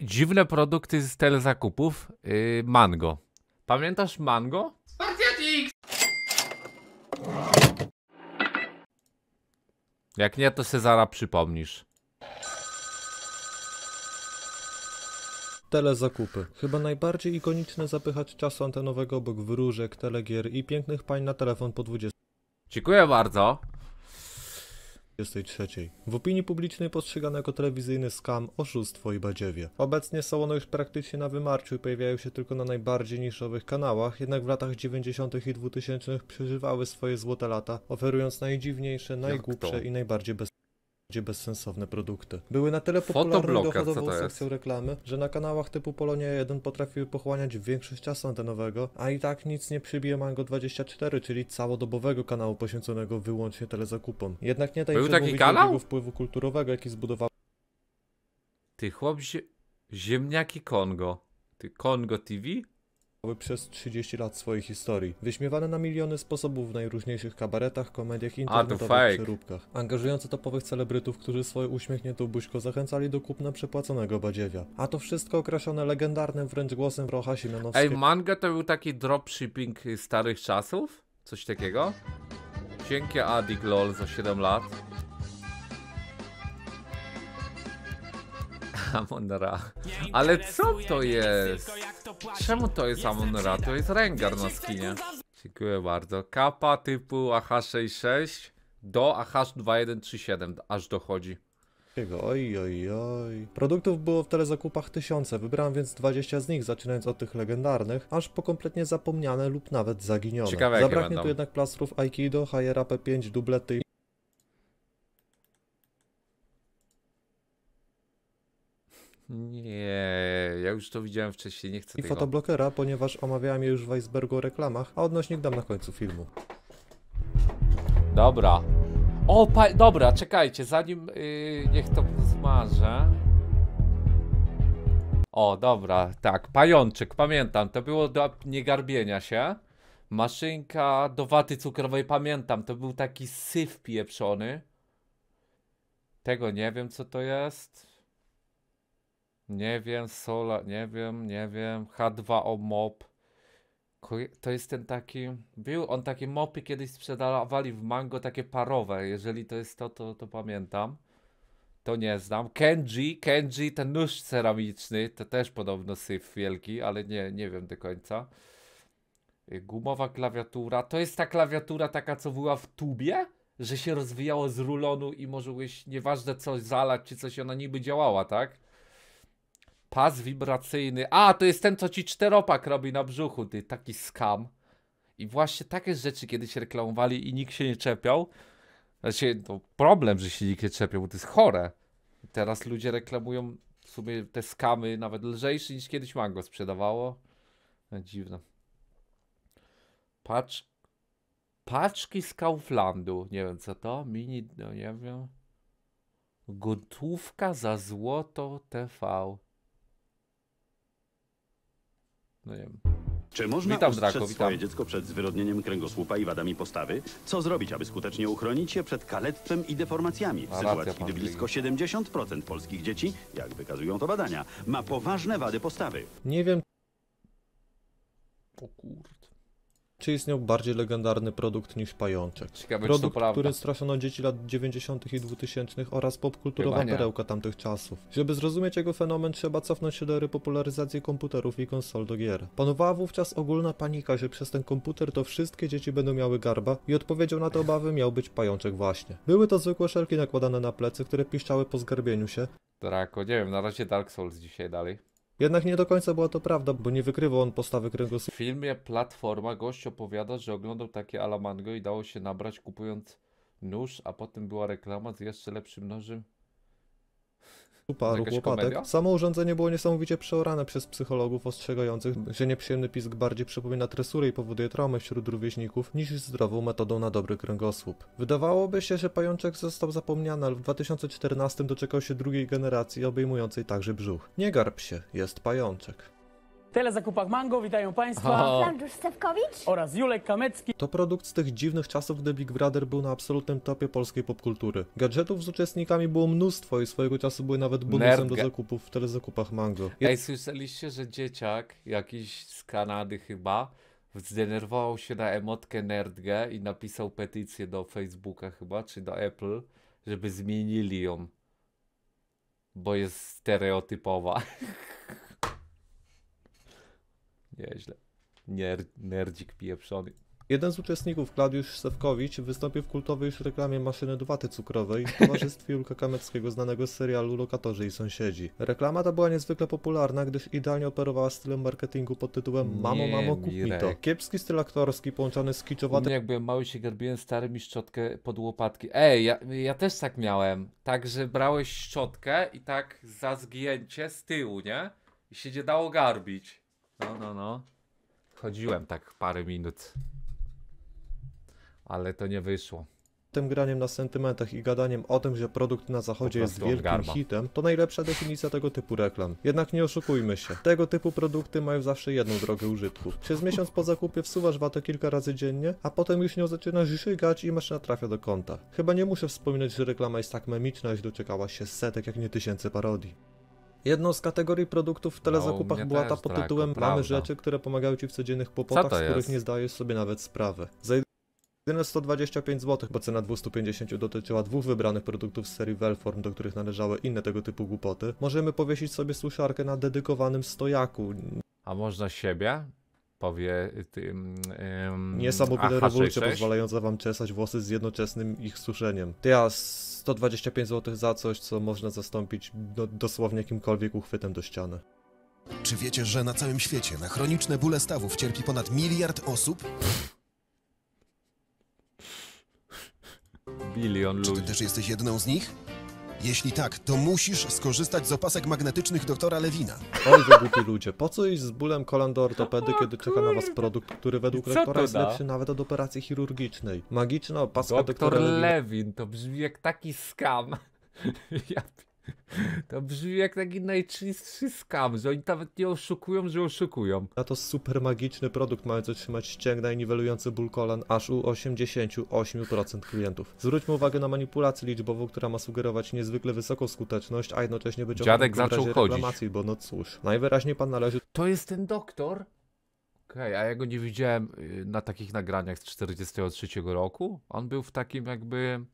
dziwne produkty z telezakupów. Yy, mango. Pamiętasz mango? Spartiatik! Jak nie, to Cezara przypomnisz. Telezakupy. Chyba najbardziej ikoniczne zapychać czasu antenowego obok wróżek, telegier i pięknych pań na telefon po 20. Dziękuję bardzo. 23. W opinii publicznej postrzegane jako telewizyjny skam, oszustwo i badziewie. Obecnie są one już praktycznie na wymarciu i pojawiają się tylko na najbardziej niszowych kanałach, jednak w latach 90. i 2000 przeżywały swoje złote lata, oferując najdziwniejsze, najgłupsze i najbardziej bezpieczne gdzie bezsensowne produkty. Były na tyle popularne dochodową sekcją reklamy, że na kanałach typu Polonia 1 potrafiły pochłaniać większość czasu antenowego, a i tak nic nie przybije Mango 24, czyli całodobowego kanału poświęconego wyłącznie telezakupom. Jednak nie daj się wpływu kulturowego, jaki zbudował... Ty chłop zie... Ziemniaki Kongo. Ty Kongo TV? przez 30 lat swojej historii. Wyśmiewane na miliony sposobów w najróżniejszych kabaretach, komediach internetowych, przeróbkach. Angażujące topowych celebrytów, którzy swoje uśmiechniętą buźko zachęcali do kupna przepłaconego badziewia. A to wszystko określone legendarnym wręcz głosem Rocha Siemianowskiego. Ej, manga to był taki dropshipping starych czasów? Coś takiego? Dzięki Adik LOL za 7 lat. Amon Ra. Ale co to jest? Czemu to jest Amon Ra? To jest Rengar na skinie. Dziękuję bardzo. Kapa typu AH66 do AH2137 aż dochodzi. Oj, oj, oj. Produktów było w telezakupach tysiące, wybrałem więc 20 z nich, zaczynając od tych legendarnych, aż po kompletnie zapomniane lub nawet zaginione. Ciekawe, Zabraknie tu jednak plastrów Aikido, Higher p 5 dublety i Nie, ja już to widziałem wcześniej, nie chcę I tego. fotoblokera, ponieważ omawiałem je już w Icebergu o reklamach, a odnośnik dam na końcu filmu. Dobra. O, pa... dobra, czekajcie, zanim yy, niech to zmarzę. O, dobra, tak, pajączek, pamiętam, to było do niegarbienia się. Maszynka do waty cukrowej, pamiętam, to był taki syf pieprzony. Tego nie wiem, co to jest. Nie wiem, Sola, nie wiem, nie wiem. H2O Mop. To jest ten taki. Był on takie mopy kiedyś sprzedawali w mango, takie parowe. Jeżeli to jest to, to, to pamiętam. To nie znam. Kenji, Kenji, ten nóż ceramiczny, to też podobno syf wielki, ale nie, nie wiem do końca. Y, gumowa klawiatura. To jest ta klawiatura taka, co była w tubie? Że się rozwijało z rulonu i możesz nieważne coś zalać, czy coś, ona niby działała, tak? Pas wibracyjny. A, to jest ten, co ci czteropak robi na brzuchu, ty. Taki skam. I właśnie takie rzeczy kiedyś reklamowali i nikt się nie czepiał. Znaczy, to problem, że się nikt nie czepiał, bo to jest chore. Teraz ludzie reklamują w sumie te skamy nawet lżejsze niż kiedyś mango sprzedawało. No, dziwne. Patrz. Paczki z Kauflandu. Nie wiem co to. Mini, no nie wiem. Gotówka za złoto TV. No nie wiem. Czy można witam, witam. swoje dziecko przed zwyrodnieniem kręgosłupa i wadami postawy? Co zrobić, aby skutecznie uchronić je przed kalectwem i deformacjami? W A, sytuacji, gdy blisko 70% polskich dzieci, jak wykazują to badania, ma poważne wady postawy. Nie wiem... O kur... Czy istniał bardziej legendarny produkt niż pajączek? Ciekawe, produkt, czy który straszono dzieci lat 90. i 2000 oraz popkulturowa perełka tamtych czasów. Żeby zrozumieć jego fenomen, trzeba cofnąć się do popularyzacji komputerów i konsol do gier. Panowała wówczas ogólna panika, że przez ten komputer to wszystkie dzieci będą miały garba i odpowiedzią na te obawy miał być pajączek właśnie. Były to zwykłe szelki nakładane na plecy, które piszczały po zgarbieniu się. Drako, nie wiem, na razie Dark Souls dzisiaj dalej. Jednak nie do końca była to prawda, bo nie wykrywał on postawy kręgosłupa. W filmie Platforma gość opowiada, że oglądał takie alamango i dało się nabrać kupując nóż, a potem była reklama z jeszcze lepszym nożem paru chłopatek. Komedia? Samo urządzenie było niesamowicie przeorane przez psychologów ostrzegających, że nieprzyjemny pisk bardziej przypomina tresurę i powoduje traumę wśród rówieśników niż zdrową metodą na dobry kręgosłup. Wydawałoby się, że pajączek został zapomniany, ale w 2014 doczekał się drugiej generacji obejmującej także brzuch. Nie garb się, jest pajączek. Telezakupach Mango, witają Państwa. Klaudiusz Stefkowicz. Oraz Julek Kamecki. To produkt z tych dziwnych czasów, gdy Big Brother był na absolutnym topie polskiej popkultury. Gadżetów z uczestnikami było mnóstwo i swojego czasu były nawet bonusem do zakupów w telezakupach Mango. Jed... Ej, słyszeliście, że dzieciak jakiś z Kanady chyba zdenerwował się na emotkę nerdgę i napisał petycję do Facebooka chyba, czy do Apple, żeby zmienili ją. Bo jest stereotypowa. Nieźle. Nerd, nerdzik pieprzony. Jeden z uczestników, Klaudiusz Sewkowicz, wystąpił w kultowej już reklamie maszyny do waty cukrowej w towarzystwie Julka Kameckiego, znanego z serialu Lokatorzy i Sąsiedzi. Reklama ta była niezwykle popularna, gdyż idealnie operowała stylem marketingu pod tytułem Mamo, mamo, kup mi to. Kiepski styl aktorski połączony z kiczowatym... Jak byłem mały, się garbiłem starymi szczotkę pod łopatki. Ej, ja, ja też tak miałem. Tak, że brałeś szczotkę i tak za zgięcie z tyłu, nie? I się nie dało garbić. No, no, no. Chodziłem tak parę minut. Ale to nie wyszło tym graniem na sentymentach i gadaniem o tym, że produkt na zachodzie jest wielkim hitem, to najlepsza definicja tego typu reklam. Jednak nie oszukujmy się, tego typu produkty mają zawsze jedną drogę użytku. Przez miesiąc po zakupie wsuwasz watę kilka razy dziennie, a potem już nią zaczynasz żygać i maszyna trafia do konta. Chyba nie muszę wspominać, że reklama jest tak memiczna, że doczekała się setek jak nie tysięcy parodii. Jedną z kategorii produktów w no, telezakupach no, była ta pod tak, tytułem Mamy rzeczy, które pomagają ci w codziennych kłopotach, z których jest? nie zdajesz sobie nawet sprawy. Za jedyne 125 zł, bo cena 250 dotyczyła dwóch wybranych produktów z serii Wellform, do których należały inne tego typu głupoty, możemy powiesić sobie suszarkę na dedykowanym stojaku. A można siebie? powie y, tym. Mm, um, Niesamowite rewolucje pozwalające wam czesać włosy z jednoczesnym ich suszeniem. Ty, a 125 zł za coś, co można zastąpić do, no, dosłownie jakimkolwiek uchwytem do ściany. Czy wiecie, że na całym świecie na chroniczne bóle stawów cierpi ponad miliard osób? Bilion ludzi. Czy ty też jesteś jedną z nich? Jeśli tak, to musisz skorzystać z opasek magnetycznych doktora Lewina. Oj, wygłupi ludzie, po co iść z bólem kolan do ortopedy, o, kiedy czeka na was produkt, który według lektora jest lepszy nawet od operacji chirurgicznej? Magiczna opaska Doktor doktora Lewina. Lewin, to brzmi jak taki skam. ja To brzmi jak taki najczystszy skam, że oni nawet nie oszukują, że oszukują. A to super magiczny produkt mający trzymać ścięgna i niwelujący ból kolan aż u 88% klientów. Zwróćmy uwagę na manipulację liczbową, która ma sugerować niezwykle wysoką skuteczność, a jednocześnie być Dziadek zaczął w razie reklamacji, bo no cóż, najwyraźniej pan należy... To jest ten doktor? Okej, okay, a ja go nie widziałem y, na takich nagraniach z 43 roku. On był w takim jakby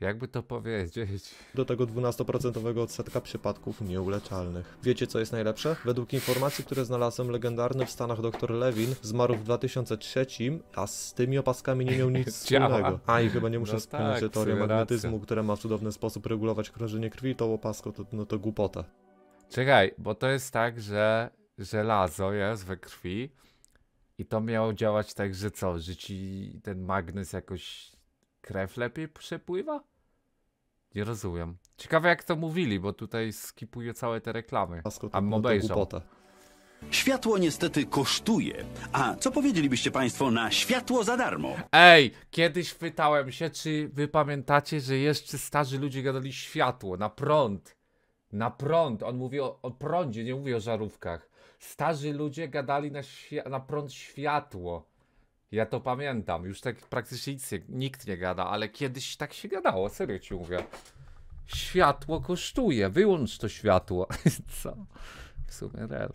jakby to powiedzieć. Do tego 12% odsetka przypadków nieuleczalnych. Wiecie co jest najlepsze? Według informacji, które znalazłem, legendarny w Stanach dr Levin zmarł w 2003, a z tymi opaskami nie miał nic wspólnego. A i chyba nie muszę no wspomnieć tak, teorię magnetyzmu, racja. która ma w cudowny sposób regulować krążenie krwi, tą opaską to, no to głupota. Czekaj, bo to jest tak, że żelazo jest we krwi i to miało działać tak, że co, że ci ten magnes jakoś krew lepiej przepływa? Nie rozumiem. Ciekawe jak to mówili, bo tutaj skipuję całe te reklamy. A obejrzał. Światło niestety kosztuje. A co powiedzielibyście Państwo na światło za darmo? Ej, kiedyś pytałem się, czy wy pamiętacie, że jeszcze starzy ludzie gadali światło na prąd. Na prąd. On mówi o, o prądzie, nie mówi o żarówkach. Starzy ludzie gadali na, na prąd światło. Ja to pamiętam, już tak praktycznie nic nikt nie gada, ale kiedyś tak się gadało, serio ci mówię. Światło kosztuje, wyłącz to światło. Co? W sumie real.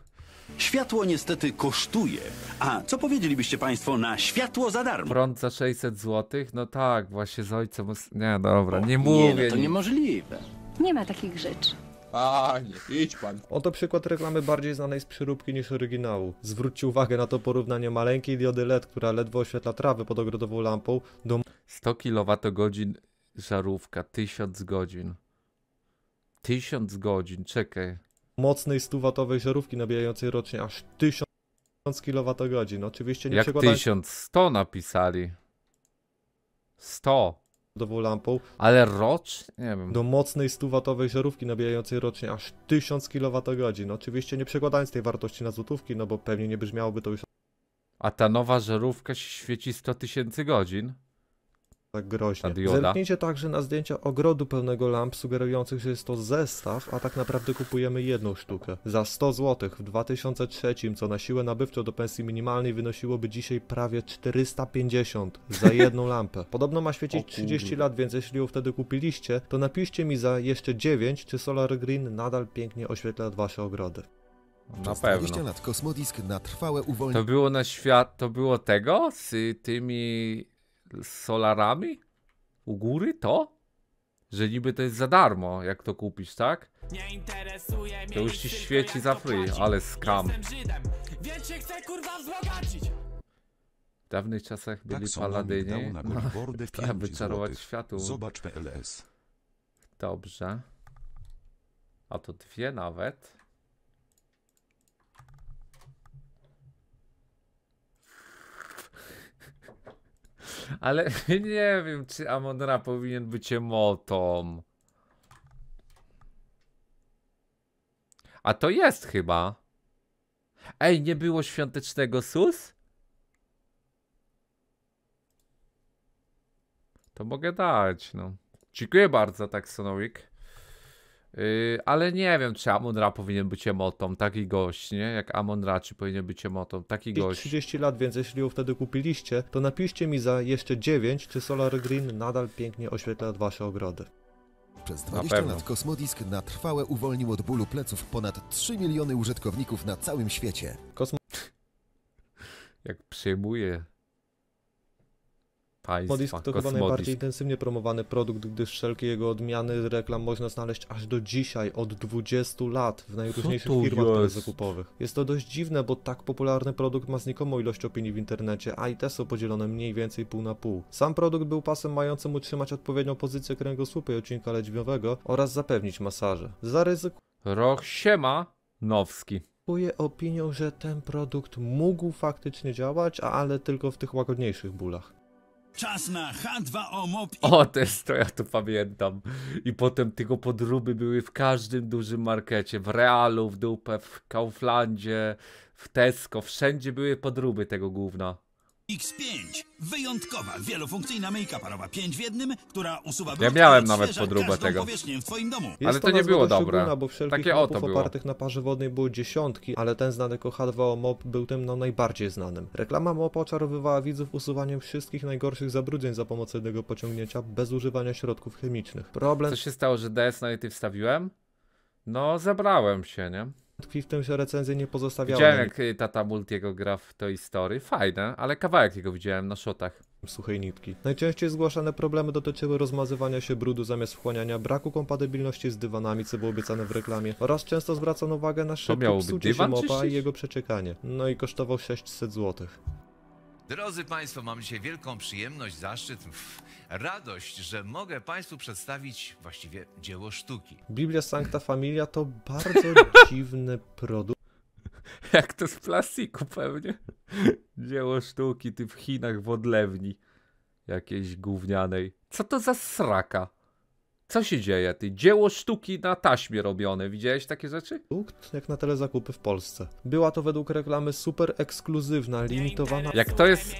Światło niestety kosztuje. A co powiedzielibyście Państwo na światło za darmo? Prąd za 600 zł? No tak, właśnie z ojcem. Nie, dobra, nie mówię. Nie, no to niemożliwe. Nie ma takich rzeczy. Panie, idź pan. Oto przykład reklamy bardziej znanej z przyróbki niż oryginału. Zwróćcie uwagę na to porównanie maleńkiej diody LED, która ledwo oświetla trawę pod ogrodową lampą, do... 100 kWh żarówka, 1000 godzin. 1000 godzin, czekaj. Mocnej 100-watowej żarówki nabijającej rocznie aż 1000 kWh. Oczywiście nie Jak przekładają... 1100 napisali. 100 lampą. Ale rocz? Nie wiem. Do mocnej 100-watowej żarówki nabijającej rocznie aż 1000 kWh. No oczywiście nie przekładając tej wartości na złotówki, no bo pewnie nie brzmiałoby to już... A ta nowa żarówka świeci 100 tysięcy godzin? tak groźnie. Dioda. Zerknijcie także na zdjęcia ogrodu pełnego lamp sugerujących, że jest to zestaw, a tak naprawdę kupujemy jedną sztukę. Za 100 zł w 2003, co na siłę nabywczą do pensji minimalnej wynosiłoby dzisiaj prawie 450 za jedną lampę. Podobno ma świecić 30 lat, więc jeśli ją wtedy kupiliście, to napiszcie mi za jeszcze 9, czy Solar Green nadal pięknie oświetla wasze ogrody. Na pewno. lat kosmodisk na trwałe uwolnienie. To było na świat, to było tego z tymi z solarami? U góry to? Że niby to jest za darmo, jak to kupisz, tak? Nie interesuje mnie. To już ci świeci za free, ale skam. W dawnych czasach tak byli tak paladyni. Trzeba wyczarować światło. Zobacz PLS. Dobrze. A to dwie nawet. Ale nie wiem, czy Amonra powinien być emotą. A to jest chyba. Ej, nie było świątecznego sus? To mogę dać, no. Dziękuję bardzo, Taksonowik. Y, ale nie wiem, czy Amonra powinien być emotą, taki gość, nie? Jak Amonra, czy powinien być emotą, taki gość. 30 lat, więc jeśli ją wtedy kupiliście, to napiszcie mi za jeszcze 9, czy Solar Green nadal pięknie oświetla wasze ogrody. Przez 20 lat Kosmodisk na trwałe uwolnił od bólu pleców ponad 3 miliony użytkowników na całym świecie. Kosmo... Jak przyjmuje państwa. to chyba najbardziej intensywnie promowany produkt, gdyż wszelkie jego odmiany reklam można znaleźć aż do dzisiaj, od 20 lat w najróżniejszych firmach jest? zakupowych. Jest to dość dziwne, bo tak popularny produkt ma znikomą ilość opinii w internecie, a i te są podzielone mniej więcej pół na pół. Sam produkt był pasem mającym utrzymać odpowiednią pozycję kręgosłupa i odcinka ledźwiowego oraz zapewnić masaże. Zaryzykuję... Roch siema, Nowski kieruję opinią, że ten produkt mógł faktycznie działać, ale tylko w tych łagodniejszych bólach. Czas na H2O Mop. O, też to ja to pamiętam. I potem tego podróby były w każdym dużym markecie. W Realu, w Dupę, w Kauflandzie, w Tesco. Wszędzie były podróby tego gówna. X5. Wyjątkowa, wielofunkcyjna myjka parowa 5 w jednym, która usuwa Ja miałem nawet podróbę tego. w twoim domu. Ale to nie było dobre. Szczególna, bo Takie oto było. opartych na parze wodnej było dziesiątki, ale ten znany jako H2O MOP był tym no najbardziej znanym. Reklama MOP oczarowywała widzów usuwaniem wszystkich najgorszych zabrudzeń za pomocą jednego pociągnięcia bez używania środków chemicznych. Problem... Co się stało, że DS na wstawiłem? No, zabrałem się, nie? tkwi w tym, że recenzje nie pozostawiały. Widziałem jak y, tata Multiego gra w Toy Story, fajne, ale kawałek jego widziałem na shotach suchej nitki. Najczęściej zgłaszane problemy dotyczyły rozmazywania się brudu zamiast wchłaniania, braku kompatybilności z dywanami, co było obiecane w reklamie, oraz często zwracano uwagę na szybkie psucie się mopa i jego przeczekanie. No i kosztował 600 złotych. Drodzy Państwo, mam dzisiaj wielką przyjemność, zaszczyt, pff, radość, że mogę Państwu przedstawić właściwie dzieło sztuki. Biblia Sancta Familia to bardzo dziwny produkt. Jak to z plastiku pewnie. Dzieło sztuki, ty w Chinach w odlewni jakiejś gównianej. Co to za sraka? Co się dzieje, ty? Dzieło sztuki na taśmie robione. Widziałeś takie rzeczy? Produkt jak na telezakupy w Polsce. Była to według reklamy super ekskluzywna, limitowana... Jak to jest...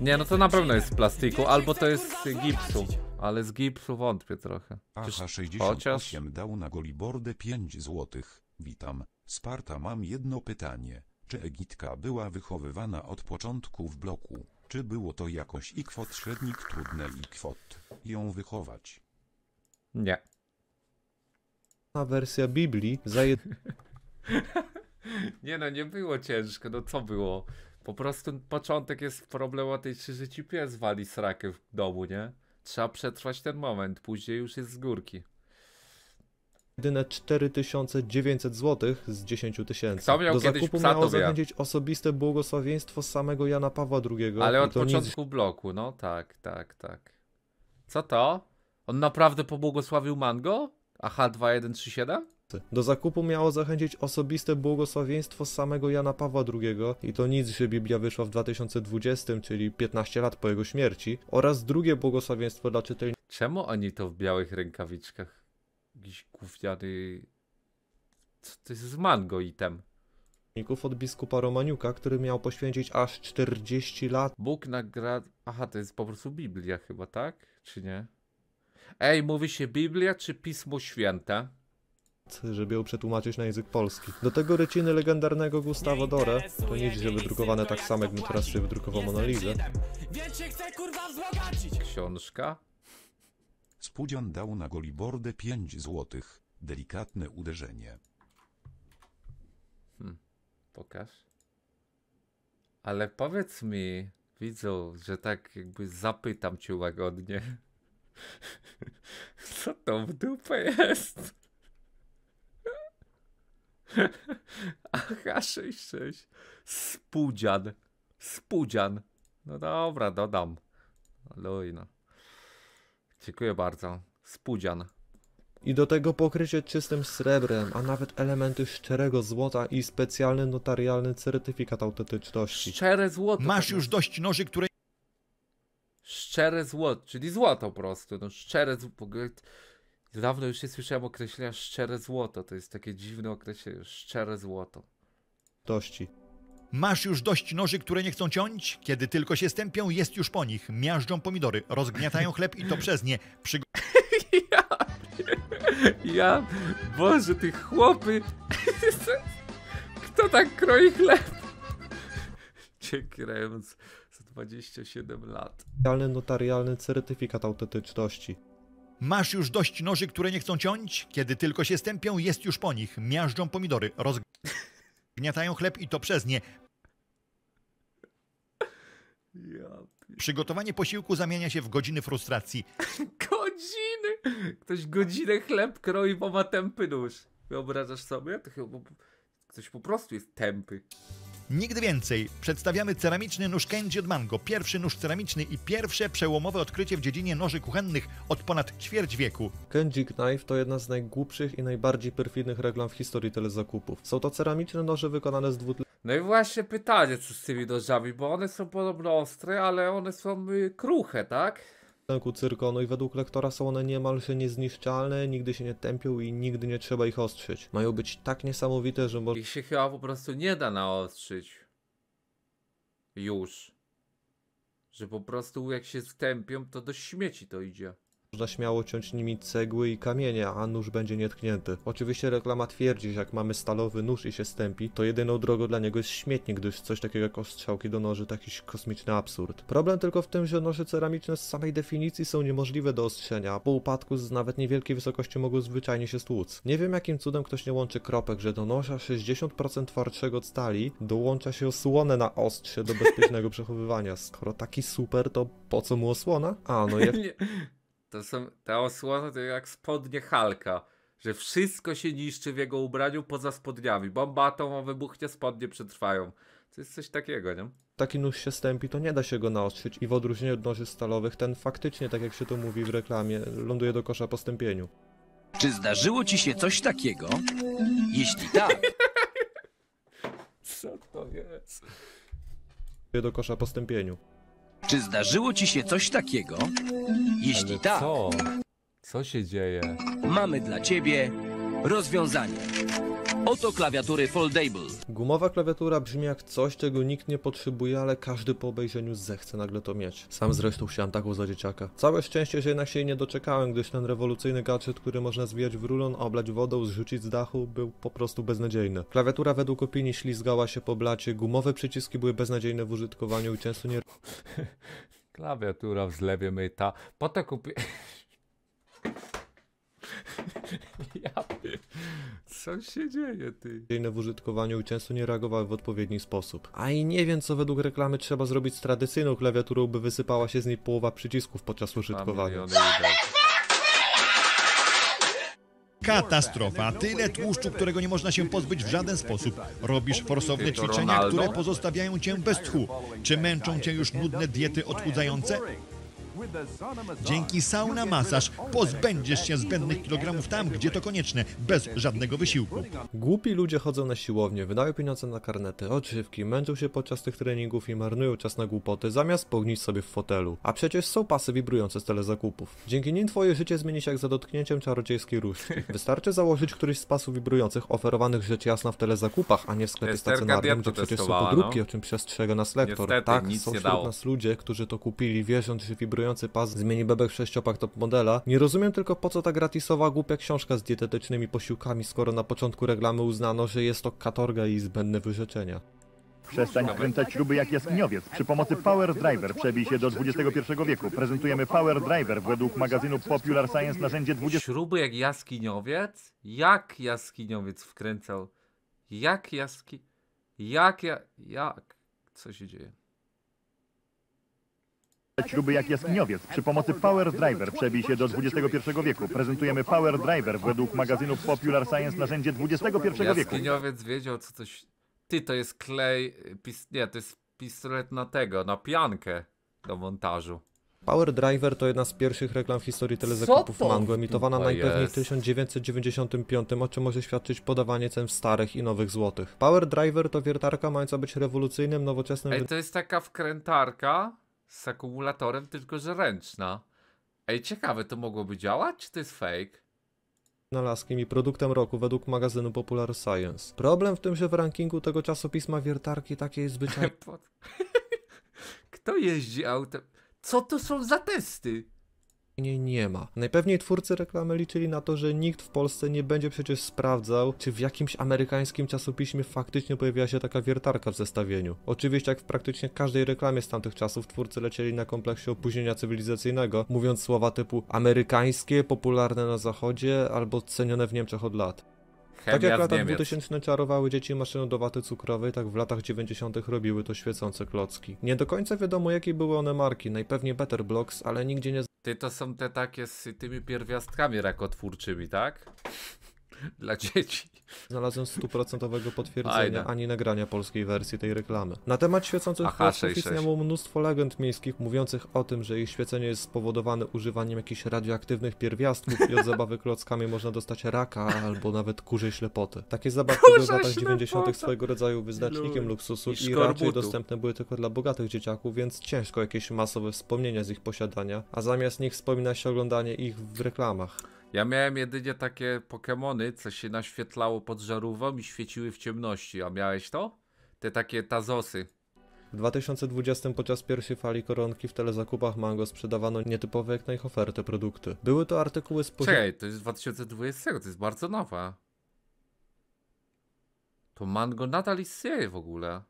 Nie, no to na pewno jest z plastiku, albo to jest z gipsu. Ale z gipsu wątpię trochę. Aha, 68 chociaż... dał na golibordę 5 złotych. Witam. Sparta mam jedno pytanie. Czy Egitka była wychowywana od początku w bloku? Czy było to jakoś i kwot średnik trudne i kwot ją wychować? Nie. Ta wersja Biblii zaje... nie no, nie było ciężko, no co było? Po prostu początek jest problematyczny, że ci pies wali srakę w domu, nie? Trzeba przetrwać ten moment, później już jest z górki jedyne 4900 zł z 10 tysięcy. Do zakupu psa, miało zachęcić osobiste błogosławieństwo samego Jana Pawła II. Ale od początku nic... bloku, no tak, tak, tak. Co to? On naprawdę pobłogosławił Mango? AH 2137? Do zakupu miało zachęcić osobiste błogosławieństwo samego Jana Pawła II i to nic, że Biblia wyszła w 2020, czyli 15 lat po jego śmierci, oraz drugie błogosławieństwo dla czytelników. Czemu oni to w białych rękawiczkach? jakiś gówniany... Co to jest z mango item? od biskupa Romaniuka, który miał poświęcić aż 40 lat. Bóg nagrad... Aha, to jest po prostu Biblia chyba, tak? Czy nie? Ej, mówi się Biblia czy Pismo Święte? żeby ją przetłumaczyć na język polski. Do tego ryciny legendarnego Gustavo Dore, to nie że wydrukowane tak samo, jakbym teraz się wydrukował Monalizę. Książka? Pudzian dał na golibordę 5 złotych. Delikatne uderzenie. Hmm, pokaż. Ale powiedz mi, widzą, że tak jakby zapytam cię łagodnie. Co to w dupę jest? Aha, 66. Spudzian. Spudzian. No dobra, dodam. Luj no. Dziękuję bardzo. Spudzian. I do tego pokrycie czystym srebrem, a nawet elementy szczerego złota i specjalny notarialny certyfikat autentyczności. Szczere złoto. Masz już dość noży, które... Szczere złoto, czyli złoto po prostu. No szczere złoto. Dawno już nie słyszałem określenia szczere złoto. To jest takie dziwne określenie. Szczere złoto. Tości. Masz już dość noży, które nie chcą ciąć? Kiedy tylko się stępią, jest już po nich. Miażdżą pomidory, rozgniatają chleb i to przez nie. Przygo ja, ja, Boże, ty chłopy. Kto tak kroi chleb? Dzięki, Rems. 27 lat. Notarialny certyfikat autentyczności. Masz już dość noży, które nie chcą ciąć? Kiedy tylko się stępią, jest już po nich. Miażdżą pomidory, rozgniatają chleb i to przez nie. Przygotowanie posiłku zamienia się w godziny frustracji. godziny! Ktoś godzinę chleb kroi, bo ma tępy nóż. Wyobrażasz sobie? To chyba ktoś po prostu jest tępy. Nigdy więcej przedstawiamy ceramiczny nóż Kenji od Mango, pierwszy nóż ceramiczny i pierwsze przełomowe odkrycie w dziedzinie noży kuchennych od ponad ćwierć wieku. Kenji Knife to jedna z najgłupszych i najbardziej perfidnych reklam w historii telezakupów. Są to ceramiczne noże wykonane z dwutlenku no i właśnie pytanie, co z tymi nożami, bo one są podobno ostre, ale one są y, kruche, tak? Ku cyrkonu i według lektora są one niemalże niezniszczalne, nigdy się nie tępią i nigdy nie trzeba ich ostrzyć. Mają być tak niesamowite, że może... Ich się chyba po prostu nie da naostrzyć. Już. Że po prostu jak się stępią, to do śmieci to idzie. Można śmiało ciąć nimi cegły i kamienie, a nóż będzie nietknięty. Oczywiście reklama twierdzi, że jak mamy stalowy nóż i się stępi, to jedyną drogą dla niego jest śmietnik, gdyż coś takiego jak ostrzałki do noży to jakiś kosmiczny absurd. Problem tylko w tym, że noże ceramiczne z samej definicji są niemożliwe do ostrzenia, po upadku z nawet niewielkiej wysokości mogą zwyczajnie się stłuc. Nie wiem jakim cudem ktoś nie łączy kropek, że do noża 60% twardszego od stali dołącza się osłonę na ostrze do bezpiecznego przechowywania. Skoro taki super, to po co mu osłona? A, no jak to są, ta osłona to jak spodnie Halka, że wszystko się niszczy w jego ubraniu poza spodniami. Bomba atomowa wybuchnie, spodnie przetrwają. To jest coś takiego, nie? Taki nóż się stępi, to nie da się go naostrzyć i w odróżnieniu od noży stalowych ten faktycznie, tak jak się to mówi w reklamie, ląduje do kosza po stępieniu. Czy zdarzyło ci się coś takiego? Jeśli tak... Co to jest? Do kosza po stępieniu. Czy zdarzyło ci się coś takiego? Jeśli Ale tak, co? Co się dzieje? mamy dla ciebie rozwiązanie. Oto klawiatury foldable. Gumowa klawiatura brzmi jak coś, czego nikt nie potrzebuje, ale każdy po obejrzeniu zechce nagle to mieć. Sam zresztą chciałem taką za dzieciaka. Całe szczęście, że jednak się jej nie doczekałem, gdyż ten rewolucyjny gadżet, który można zwijać w rulon, oblać wodą, zrzucić z dachu, był po prostu beznadziejny. Klawiatura według opinii ślizgała się po blacie, gumowe przyciski były beznadziejne w użytkowaniu i często nie... klawiatura w zlewie myta. Po to kupi... ja... Co się dzieje, ty? w użytkowaniu i często nie reagowały w odpowiedni sposób. A i nie wiem, co według reklamy trzeba zrobić z tradycyjną klawiaturą, by wysypała się z niej połowa przycisków podczas użytkowania. Katastrofa. Tyle tłuszczu, którego nie można się pozbyć w żaden sposób. Robisz forsowne ćwiczenia, które pozostawiają cię bez tchu. Czy męczą cię już nudne diety odchudzające? Dzięki Sauna Masaż pozbędziesz się zbędnych kilogramów tam, gdzie to konieczne, bez żadnego wysiłku. Głupi ludzie chodzą na siłownię, wydają pieniądze na karnety, odżywki, męczą się podczas tych treningów i marnują czas na głupoty, zamiast pognić sobie w fotelu. A przecież są pasy wibrujące z telezakupów. Dzięki nim twoje życie zmieni się jak za dotknięciem czarodziejskiej różdżki. Wystarczy założyć któryś z pasów wibrujących oferowanych rzecz jasna w telezakupach, a nie w sklepie stacjonarnym, gdzie przecież są podróbki, no. o czym przestrzega nas lektor. Niestety, tak, są wśród nas ludzie, którzy to kupili wierząc, że wibrują wystający pas zmieni bebek sześciopak top modela. Nie rozumiem tylko po co ta gratisowa głupia książka z dietetycznymi posiłkami, skoro na początku reklamy uznano, że jest to katorga i zbędne wyrzeczenia. Przestań kręcać śruby jak jaskiniowiec. Przy pomocy Power Driver przebij się do XXI wieku. Prezentujemy Power Driver według magazynu Popular Science narzędzie 20... Śruby jak jaskiniowiec? Jak jaskiniowiec wkręcał? Jak jaski... Jak ja... Jak? Co się dzieje? śruby jak jaskiniowiec. Przy pomocy Power Driver przebij się do XXI wieku. Prezentujemy Power Driver według magazynu Popular Science narzędzie XXI wieku. Jaskiniowiec wiedział co coś... Ty, to jest klej... Pis... Nie, to jest pistolet na tego, na no piankę do montażu. Power Driver to jedna z pierwszych reklam w historii telezakupów Mango, emitowana najpewniej w 1995, o czym może świadczyć podawanie cen starych i nowych złotych. Power Driver to wiertarka mająca być rewolucyjnym, nowoczesnym... Ej, to jest taka wkrętarka, z akumulatorem, tylko że ręczna. Ej, ciekawe, to mogłoby działać, czy to jest fake? Znalazkiem i produktem roku według magazynu Popular Science. Problem w tym, że w rankingu tego czasopisma wiertarki takie jest zwyczajnie... Kto jeździ autem? Co to są za testy? niej nie ma. Najpewniej twórcy reklamy liczyli na to, że nikt w Polsce nie będzie przecież sprawdzał, czy w jakimś amerykańskim czasopiśmie faktycznie pojawiła się taka wiertarka w zestawieniu. Oczywiście, jak w praktycznie każdej reklamie z tamtych czasów, twórcy lecieli na kompleksie opóźnienia cywilizacyjnego, mówiąc słowa typu amerykańskie, popularne na zachodzie albo cenione w Niemczech od lat tak jak w latach 2000 czarowały dzieci maszyną do waty cukrowej, tak w latach 90 robiły to świecące klocki. Nie do końca wiadomo jakie były one marki, najpewniej Better Blocks, ale nigdzie nie... Ty to są te takie z tymi pierwiastkami rakotwórczymi, tak? dla dzieci. Znalazłem stuprocentowego potwierdzenia ani nagrania polskiej wersji tej reklamy. Na temat świecących płaszczów istniało mnóstwo legend miejskich mówiących o tym, że ich świecenie jest spowodowane używaniem jakichś radioaktywnych pierwiastków i od zabawy klockami można dostać raka albo nawet kurzej ślepoty. Takie zabawki Kurza były w latach 90. swojego rodzaju wyznacznikiem luksusu i, i raczej dostępne były tylko dla bogatych dzieciaków, więc ciężko jakieś masowe wspomnienia z ich posiadania, a zamiast nich wspomina się oglądanie ich w reklamach. Ja miałem jedynie takie Pokémony, co się naświetlało pod żarówą i świeciły w ciemności. A miałeś to? Te takie Tazosy. W 2020 podczas pierwszej fali koronki w telezakupach Mango sprzedawano nietypowe jak na ich ofertę produkty. Były to artykuły z poziomu... Cześć, to jest 2020, to jest bardzo nowa. To Mango nadal istnieje w ogóle.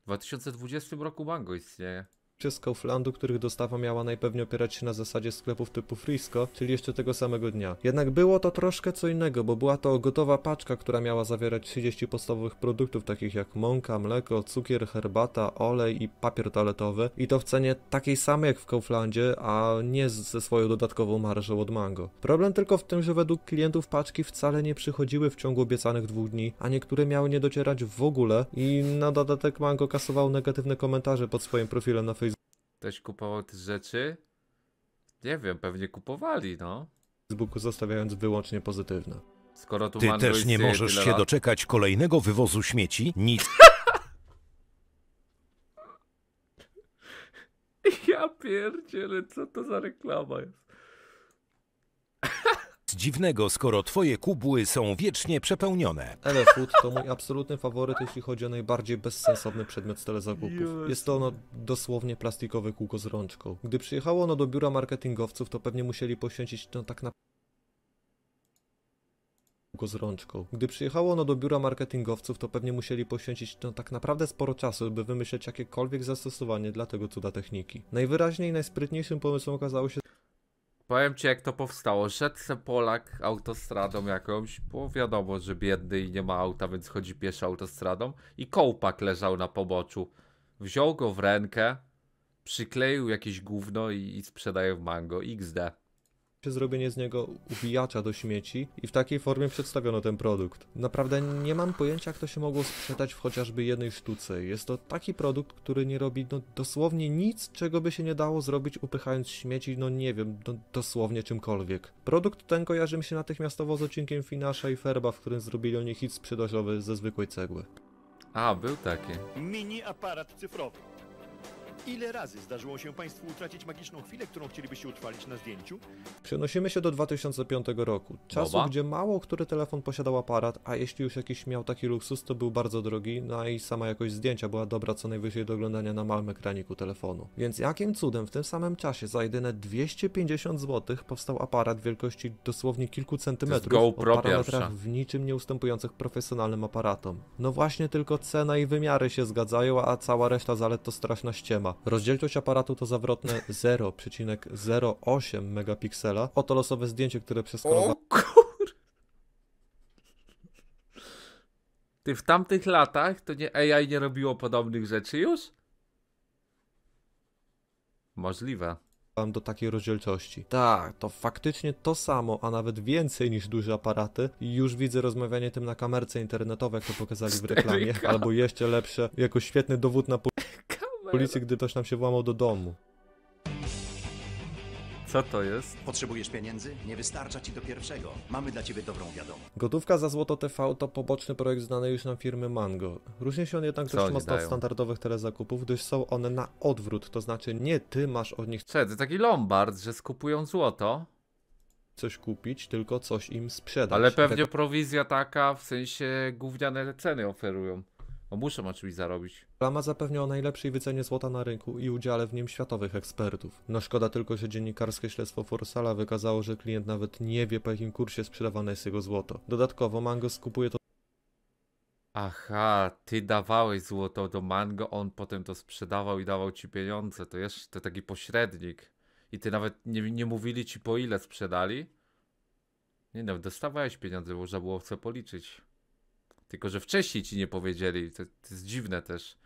W 2020 roku Mango istnieje. Czy z Kauflandu, których dostawa miała najpewniej opierać się na zasadzie sklepów typu Frisco, czyli jeszcze tego samego dnia. Jednak było to troszkę co innego, bo była to gotowa paczka, która miała zawierać 30 podstawowych produktów, takich jak mąka, mleko, cukier, herbata, olej i papier toaletowy i to w cenie takiej samej jak w Kauflandzie, a nie ze swoją dodatkową marżą od mango. Problem tylko w tym, że według klientów paczki wcale nie przychodziły w ciągu obiecanych dwóch dni, a niektóre miały nie docierać w ogóle i na dodatek mango kasował negatywne komentarze pod swoim profilem na Facebooku Ktoś kupował te rzeczy? Nie wiem, pewnie kupowali, no. Facebooku zostawiając wyłącznie pozytywne. Skoro tu Ty też nie możesz się lat... doczekać kolejnego wywozu śmieci? Nic. ja pierdzielę, co to za reklama jest? dziwnego, skoro twoje kubły są wiecznie przepełnione. Elefut to mój absolutny faworyt, jeśli chodzi o najbardziej bezsensowny przedmiot z telezakupów. Jest to ono dosłownie plastikowe kółko z rączką. Gdy przyjechało ono do biura marketingowców, to pewnie musieli poświęcić no tak na Kółko z rączką. Gdy przyjechało ono do biura marketingowców, to pewnie musieli poświęcić no, tak naprawdę sporo czasu, by wymyśleć jakiekolwiek zastosowanie dla tego cuda techniki. Najwyraźniej najsprytniejszym pomysłem okazało się Powiem ci jak to powstało. Szedł se Polak autostradą jakąś, bo wiadomo, że biedny i nie ma auta, więc chodzi pieszo autostradą. I kołpak leżał na poboczu. Wziął go w rękę, przykleił jakieś gówno i, i sprzedaje w mango. XD zrobienie z niego uwijacza do śmieci i w takiej formie przedstawiono ten produkt. Naprawdę nie mam pojęcia, jak to się mogło sprzedać w chociażby jednej sztuce. Jest to taki produkt, który nie robi no, dosłownie nic, czego by się nie dało zrobić upychając śmieci, no nie wiem, no, dosłownie czymkolwiek. Produkt ten kojarzy mi się natychmiastowo z odcinkiem Finasza i Ferba, w którym zrobili oni hit sprzedażowy ze zwykłej cegły. A, był taki. Mini aparat cyfrowy. Ile razy zdarzyło się Państwu utracić magiczną chwilę, którą chcielibyście utrwalić na zdjęciu? Przenosimy się do 2005 roku, czasu Boba? gdzie mało który telefon posiadał aparat, a jeśli już jakiś miał taki luksus, to był bardzo drogi, no i sama jakość zdjęcia była dobra co najwyżej do oglądania na małym ekraniku telefonu. Więc jakim cudem w tym samym czasie za jedyne 250 zł powstał aparat wielkości dosłownie kilku centymetrów GoPro o parametrach pierwsza. w niczym nie ustępujących profesjonalnym aparatom. No właśnie tylko cena i wymiary się zgadzają, a cała reszta zalet to straszna ściema. Rozdzielczość aparatu to zawrotne 0,08 megapiksela. Oto losowe zdjęcie, które przez O kur... Ty w tamtych latach to nie AI nie robiło podobnych rzeczy już? Możliwe do takiej rozdzielczości. Tak, to faktycznie to samo, a nawet więcej niż duże aparaty. Już widzę rozmawianie tym na kamerce internetowej, jak to pokazali w reklamie. Albo jeszcze lepsze, jako świetny dowód na policji, gdy ktoś nam się włamał do domu. Co to jest? Potrzebujesz pieniędzy? Nie wystarcza ci do pierwszego. Mamy dla ciebie dobrą wiadomość. Gotówka za Złoto TV to poboczny projekt znany już nam firmy Mango. Różni się on jednak dość mocno od standardowych telezakupów, gdyż są one na odwrót, to znaczy nie ty masz od nich Co? to taki Lombard, że skupują złoto, coś kupić, tylko coś im sprzedać. ale tak- pewnie prowizja taka, w sensie gówniane ceny oferują. Bo no muszą oczywiście zarobić. Plama zapewnia o najlepszej wycenie złota na rynku i udziale w nim światowych ekspertów. No szkoda tylko, że dziennikarskie śledztwo Forsala wykazało, że klient nawet nie wie po jakim kursie sprzedawane jest jego złoto. Dodatkowo Mango skupuje to Aha, ty dawałeś złoto do Mango, on potem to sprzedawał i dawał ci pieniądze. To jeszcze to taki pośrednik. I ty nawet nie, nie mówili ci po ile sprzedali? Nie no, dostawałeś pieniądze, można było co policzyć. Tylko, że wcześniej ci nie powiedzieli. To, to jest dziwne też.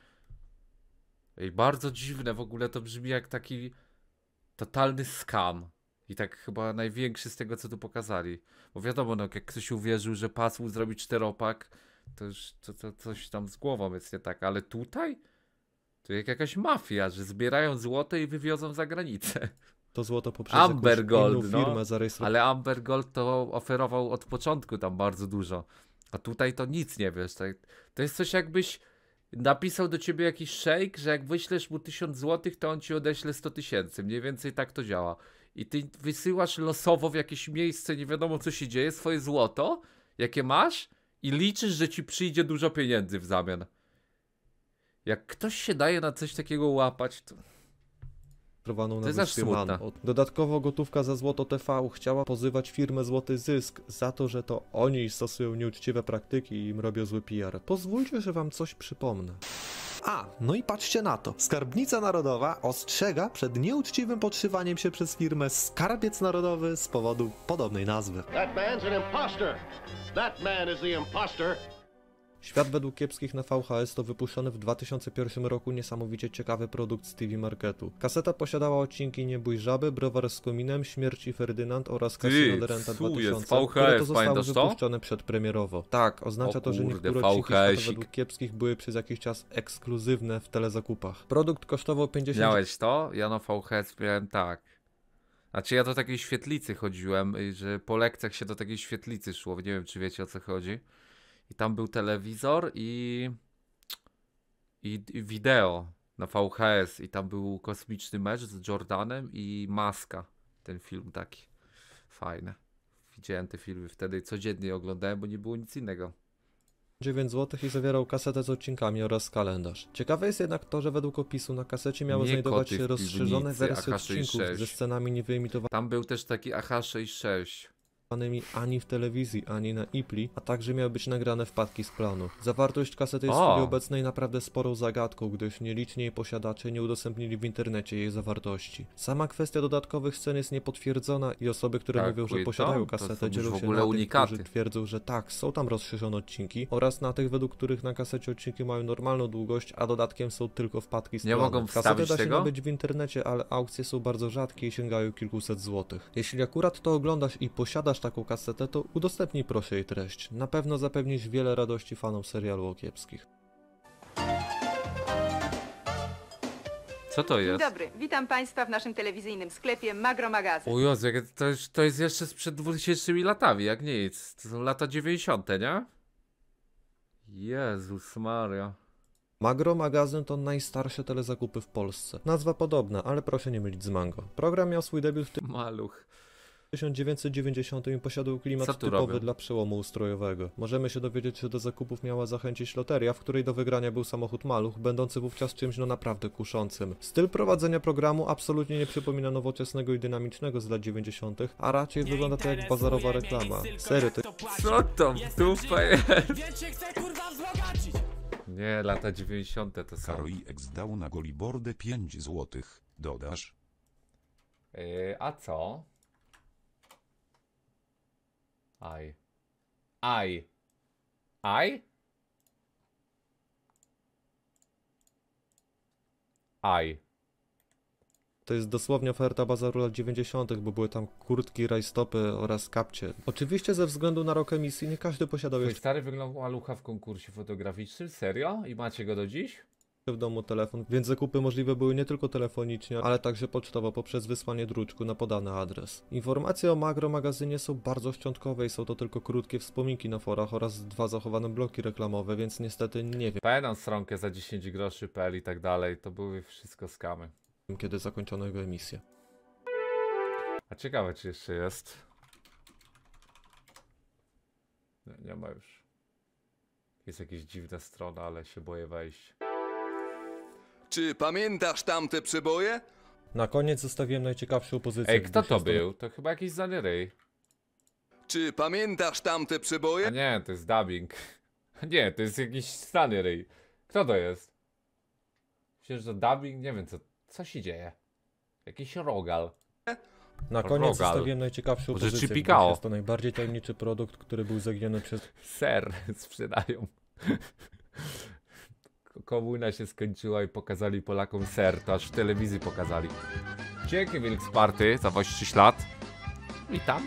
I bardzo dziwne w ogóle to brzmi jak taki totalny skam. I tak chyba największy z tego, co tu pokazali. Bo wiadomo, no, jak ktoś uwierzył, że pasł zrobić czteropak, to już to, to, coś tam z głową jest nie tak. Ale tutaj? To jak jakaś mafia, że zbierają złoto i wywiozą za granicę. To złoto poprzez Amber Gold, no, firmę zarejestrowaną. Ale Amber Gold to oferował od początku tam bardzo dużo. A tutaj to nic nie wiesz. Tak? To jest coś jakbyś napisał do ciebie jakiś szejk, że jak wyślesz mu 1000 złotych, to on ci odeśle 100 tysięcy. Mniej więcej tak to działa. I ty wysyłasz losowo w jakieś miejsce, nie wiadomo co się dzieje, swoje złoto, jakie masz, i liczysz, że ci przyjdzie dużo pieniędzy w zamian. Jak ktoś się daje na coś takiego łapać, to rejestrowaną na wyspie Dodatkowo gotówka za Złoto TV chciała pozywać firmę Złoty Zysk za to, że to oni stosują nieuczciwe praktyki i im robią zły PR. Pozwólcie, że wam coś przypomnę. A, no i patrzcie na to. Skarbnica Narodowa ostrzega przed nieuczciwym podszywaniem się przez firmę Skarbiec Narodowy z powodu podobnej nazwy. That man's an imposter. That man is the imposter. Świat według kiepskich na VHS to wypuszczony w 2001 roku niesamowicie ciekawy produkt z TV Marketu. Kaseta posiadała odcinki Nie bój żaby, Browar z kominem, Śmierć i Ferdynand oraz Casino de Renta 2000, VHS, które to zostało wypuszczone to? przedpremierowo. Tak, oznacza o to, że niektóre odcinki VHS według kiepskich były przez jakiś czas ekskluzywne w telezakupach. Produkt kosztował 50... Miałeś to? Ja na VHS miałem tak. Znaczy ja do takiej świetlicy chodziłem, y, że po lekcjach się do takiej świetlicy szło. Nie wiem, czy wiecie o co chodzi i tam był telewizor i, i, i wideo na VHS i tam był kosmiczny mecz z Jordanem i Maska. Ten film taki fajny. Widziałem te filmy wtedy, codziennie oglądałem, bo nie było nic innego. 9 zł i zawierał kasetę z odcinkami oraz kalendarz. Ciekawe jest jednak to, że według opisu na kasecie miały nie znajdować się rozszerzone wersje odcinków ze scenami niewyimitowane. Tam był też taki AH66 ani w telewizji, ani na Ipli, a także miały być nagrane wpadki z planu. Zawartość kasety jest o. w chwili obecnej naprawdę sporą zagadką, gdyż nieliczni jej posiadacze nie udostępnili w internecie jej zawartości. Sama kwestia dodatkowych scen jest niepotwierdzona i osoby, które tak, mówią, że posiadają kasetę, dzielą się na tych, którzy twierdzą, że tak, są tam rozszerzone odcinki oraz na tych, według których na kasecie odcinki mają normalną długość, a dodatkiem są tylko wpadki z planu. Nie mogą Kasetę da się tego? nabyć w internecie, ale aukcje są bardzo rzadkie i sięgają kilkuset złotych. Jeśli akurat to oglądasz i posiadasz taką kasetę, to udostępnij proszę jej treść. Na pewno zapewnisz wiele radości fanom serialu o kiepskich. Co to Dzień jest? dobry, witam Państwa w naszym telewizyjnym sklepie Magro Magazyn. O to, jest- to jest jeszcze sprzed 2000 latami, jak nic. To są lata 90, nie? Jezus Maria. Magro Magazyn to najstarsze telezakupy w Polsce. Nazwa podobna, ale proszę nie mylić z Mango. Program miał swój debiut w Maluch. 1990 posiadł klimat typowy robię? dla przełomu ustrojowego. Możemy się dowiedzieć, że do zakupów miała zachęcić loteria, w której do wygrania był samochód maluch, będący wówczas czymś no naprawdę kuszącym. Styl prowadzenia programu absolutnie nie przypomina nowoczesnego i dynamicznego z lat 90., a raczej nie wygląda to jak bazarowa reklama. Sery ty... Co to dupa jest? Nie, lata 90. to są. Karoi X dał na golibordę 5 złotych. Dodasz? Yy, a co? I. I. I? I. To jest dosłownie oferta bazaru lat 90., bo były tam kurtki, rajstopy oraz kapcie. Oczywiście ze względu na rok emisji nie każdy posiadał Twój jeszcze... stary wyglądał malucha w konkursie fotograficznym? Serio? I macie go do dziś? w domu telefon, więc zakupy możliwe były nie tylko telefonicznie, ale także pocztowo poprzez wysłanie druczku na podany adres. Informacje o Magro magazynie są bardzo szczątkowe i są to tylko krótkie wspominki na forach oraz dwa zachowane bloki reklamowe, więc niestety nie wiem. Pamiętam stronkę za 10 groszy PL i tak dalej, to były wszystko skamy. Kiedy zakończono jego emisję. A ciekawe czy jeszcze jest. Nie, nie ma już. Jest jakieś dziwna strona, ale się boję wejść. Czy pamiętasz tamte przeboje? Na koniec zostawiłem najciekawszą pozycję. Ej, kto to był? To chyba jakiś zanieryj. Czy pamiętasz tamte przeboje? A nie, to jest dubbing. Nie, to jest jakiś stany ryj. Kto to jest? Myślę, że dubbing, nie wiem co, co się dzieje. Jakiś rogal. Na koniec rogal. zostawiłem najciekawszą Może pozycję, Pikao. jest to najbardziej tajemniczy produkt, który był zaginiony przez... Ser sprzedają komuna się skończyła i pokazali Polakom serta, aż w telewizji pokazali. Dzięki Wilk Sparty za właściwy ślad. Witam.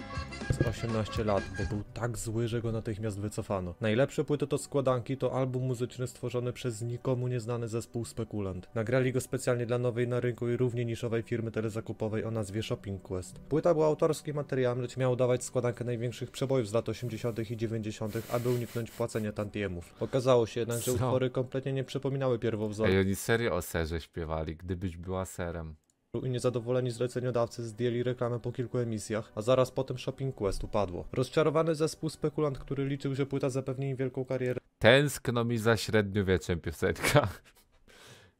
18 lat, bo był tak zły, że go natychmiast wycofano. Najlepsze płyty to składanki to album muzyczny stworzony przez nikomu nieznany zespół Spekulant. Nagrali go specjalnie dla nowej na rynku i równie niszowej firmy telezakupowej o nazwie Shopping Quest. Płyta była autorskim materiałem, lecz miał dawać składankę największych przebojów z lat 80. i 90., aby uniknąć płacenia tantiemów. Okazało się jednak, że Co? utwory kompletnie nie przypominały pierwowzoru. Ej, oni serio o serze śpiewali, gdybyś była serem i niezadowoleni zleceniodawcy zdjęli reklamę po kilku emisjach, a zaraz potem Shopping Quest upadło. Rozczarowany zespół spekulant, który liczył, że płyta zapewni im wielką karierę. Tęskno mi za średniowieczem piosenka.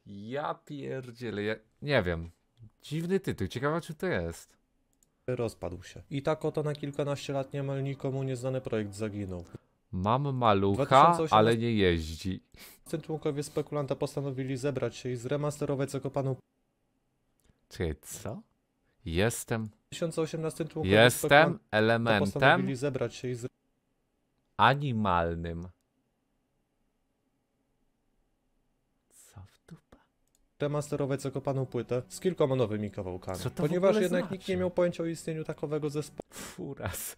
Ja pierdzielę, ja... nie wiem. Dziwny tytuł, ciekawa czy to jest rozpadł się. I tak oto na kilkanaście lat niemal nikomu nieznany projekt zaginął. Mam malucha, 2018... ale nie jeździ. Członkowie spekulanta postanowili zebrać się i zremasterować zakopaną Czekaj, co? Jestem. Jestem elementem. zebrać się i z... Animalnym. Co w dupę? Remasterować zakopaną płytę z kilkoma nowymi kawałkami. Co to ponieważ jednak znaczy? nikt nie znaczy? miał pojęcia o istnieniu takowego zespołu. Furas.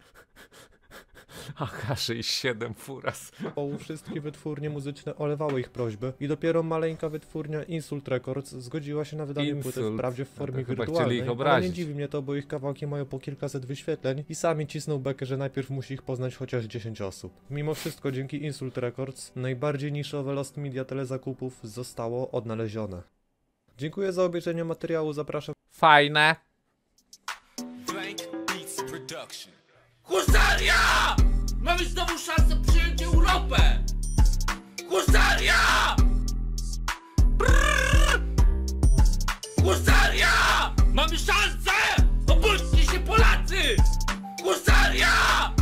AK-67 furas. Bo wszystkie wytwórnie muzyczne olewały ich prośby i dopiero maleńka wytwórnia Insult Records zgodziła się na wydanie Insult. płyty wprawdzie w formie no wirtualnej, ich ale nie dziwi mnie to, bo ich kawałki mają po kilkaset wyświetleń i sami cisną bekę, że najpierw musi ich poznać chociaż 10 osób. Mimo wszystko dzięki Insult Records najbardziej niszowe Lost Media telezakupów zostało odnalezione. Dziękuję za obejrzenie materiału, zapraszam. Fajne. Blank Beats Production. Kusaria! Mamy znowu szansę przyjąć Europę! Kusaria! Brrr! Husaria! Mamy szansę! Obudźcie się Polacy! Kusaria!